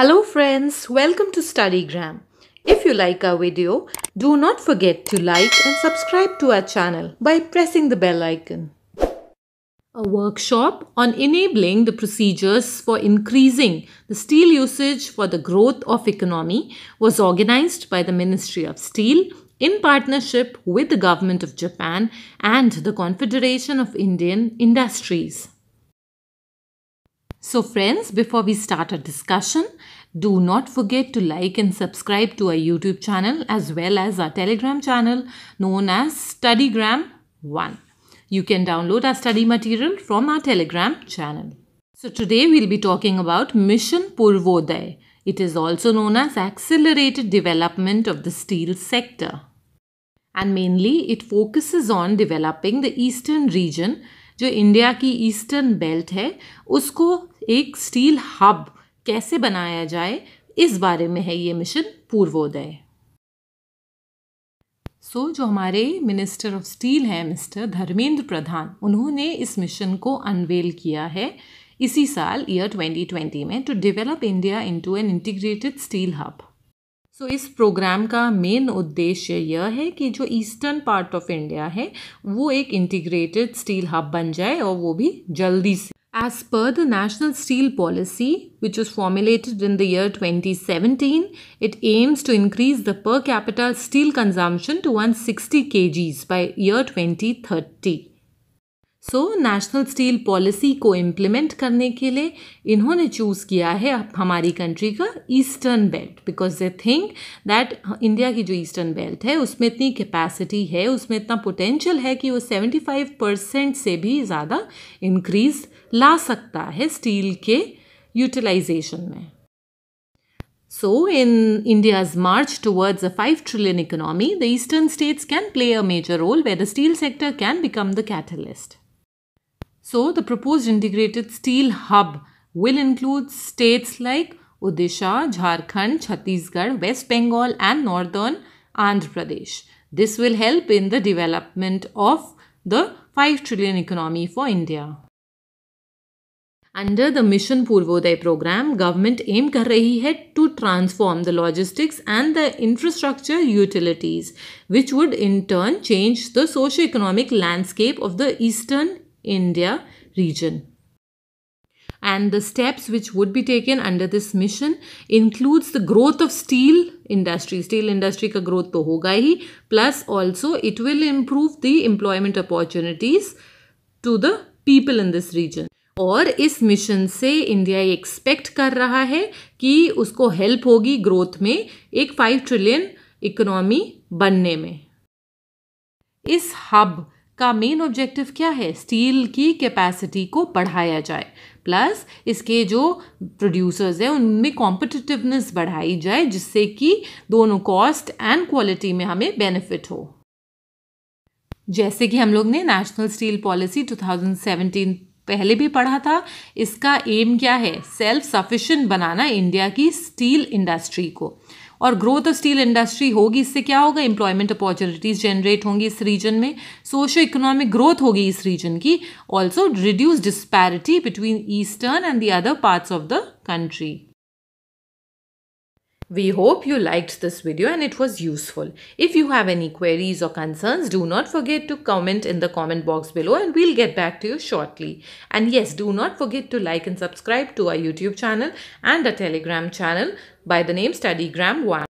Hello friends, welcome to StudyGram. If you like our video, do not forget to like and subscribe to our channel by pressing the bell icon. A workshop on enabling the procedures for increasing the steel usage for the growth of economy was organized by the Ministry of Steel in partnership with the Government of Japan and the Confederation of Indian Industries. So friends, before we start our discussion, do not forget to like and subscribe to our YouTube channel as well as our Telegram channel known as StudyGram 1. You can download our study material from our Telegram channel. So today we'll be talking about Mission Purvoday. It is also known as accelerated development of the steel sector. And mainly it focuses on developing the eastern region जो India की eastern belt है उसको एक steel hub कैसे बनाया जाए इस बारे में है ये मिशन पूर्वोदय सो so, जो हमारे मिनिस्टर ऑफ स्टील हैं मिस्टर धर्मेंद्र प्रधान उन्होंने इस मिशन को अनवेल किया है इसी साल ईयर 2020 में to develop India into an integrated steel hub so so, इस प्रोग्राम का मेन उद्देश्य यह है कि जो ईस्टर्न पार्ट ऑफ इंडिया है वो एक इंटीग्रेटेड स्टील हब बन जाए और वो भी जल्दी से As per the National Steel Policy, which was formulated in the year 2017, it aims to increase the per capita steel consumption to 160 kgs by year 2030. So national steel policy को implement करने के लिए इन्होंने चूज़ किया है हमारी country का eastern belt because they think that India की जो ईस्टर्न बेल्ट है उसमें इतनी कैपेसिटी है उसमें इतना पोटेंशियल है कि वो सेवेंटी फाइव परसेंट से भी ज़्यादा इंक्रीज ला सकता है स्टील के यूटिलाइजेशन में so in India's march towards a five trillion economy the eastern states can play a major role way the steel sector can become the catalyst So, the proposed integrated steel hub will include states like Odisha, Jharkhand, Chhattisgarh, West Bengal, and northern Andhra Pradesh. This will help in the development of the 5 trillion economy for India. Under the Mission Purvoday program, government aim kar rahi hai to transform the logistics and the infrastructure utilities, which would in turn change the socio-economic landscape of the eastern in their region. And the steps which would be taken under this mission includes the growth of steel industry steel industry ka growth to hoga hi plus also it will improve the employment opportunities to the people in this region और इस mission से India ये expect कर रहा है कि उसको help होगी ग्रोथ में एक फाइव ट्रिलियन इकोनॉमी बनने में इस हब का मेन ऑब्जेक्टिव क्या है स्टील की कैपेसिटी को बढ़ाया जाए प्लस इसके जो प्रोड्यूसर्स हैं उनमें कॉम्पिटिटिवनेस बढ़ाई जाए जिससे कि दोनों कॉस्ट एंड क्वालिटी में हमें बेनिफिट हो जैसे कि हम लोग ने नेशनल स्टील पॉलिसी 2017 पहले भी पढ़ा था इसका एम क्या है सेल्फ सफिशिएंट बनाना इंडिया की स्टील इंडस्ट्री को और ग्रोथ ऑफ स्टील इंडस्ट्री होगी इससे क्या होगा एम्प्लॉयमेंट अपॉर्चुनिटीज जनरेट होंगी इस रीजन में सोशो इकोनॉमिक ग्रोथ होगी इस रीजन की also reduce disparity between eastern and the other parts of the country We hope you liked this video and it was useful. If you have any queries or concerns, do not forget to comment in the comment box below and we'll get back to you shortly. And yes, do not forget to like and subscribe to our YouTube channel and our Telegram channel by the name StudyGram1.